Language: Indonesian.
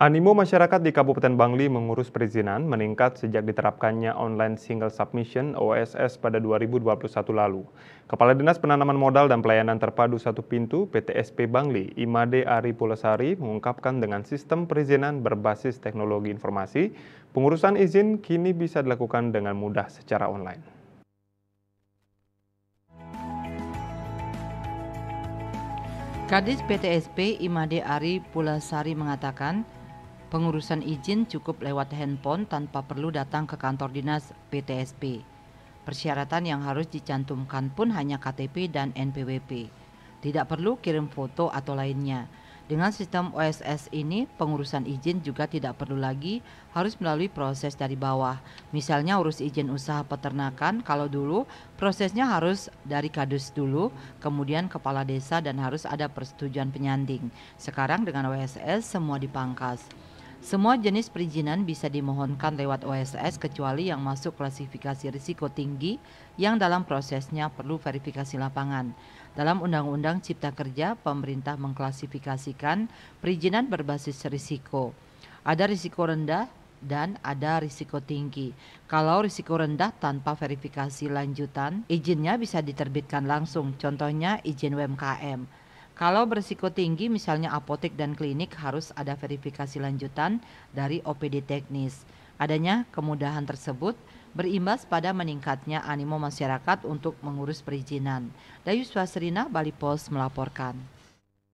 Animo masyarakat di Kabupaten Bangli mengurus perizinan meningkat sejak diterapkannya online single submission OSS pada 2021 lalu. Kepala Dinas Penanaman Modal dan Pelayanan Terpadu Satu Pintu PTSP Bangli, Imade Ari Pulasari mengungkapkan dengan sistem perizinan berbasis teknologi informasi, pengurusan izin kini bisa dilakukan dengan mudah secara online. Kadis PTSP Imade Ari Pulasari mengatakan, Pengurusan izin cukup lewat handphone tanpa perlu datang ke kantor dinas PTSP. Persyaratan yang harus dicantumkan pun hanya KTP dan NPWP. Tidak perlu kirim foto atau lainnya. Dengan sistem OSS ini, pengurusan izin juga tidak perlu lagi harus melalui proses dari bawah. Misalnya urus izin usaha peternakan, kalau dulu prosesnya harus dari kadus dulu, kemudian kepala desa dan harus ada persetujuan penyanding. Sekarang dengan OSS semua dipangkas. Semua jenis perizinan bisa dimohonkan lewat OSS kecuali yang masuk klasifikasi risiko tinggi yang dalam prosesnya perlu verifikasi lapangan. Dalam Undang-Undang Cipta Kerja, pemerintah mengklasifikasikan perizinan berbasis risiko. Ada risiko rendah, dan ada risiko tinggi. Kalau risiko rendah tanpa verifikasi lanjutan, izinnya bisa diterbitkan langsung, contohnya izin UMKM. Kalau berisiko tinggi misalnya apotek dan klinik harus ada verifikasi lanjutan dari OPD teknis. Adanya kemudahan tersebut berimbas pada meningkatnya animo masyarakat untuk mengurus perizinan. Dayu Swasrina, Bali Post melaporkan.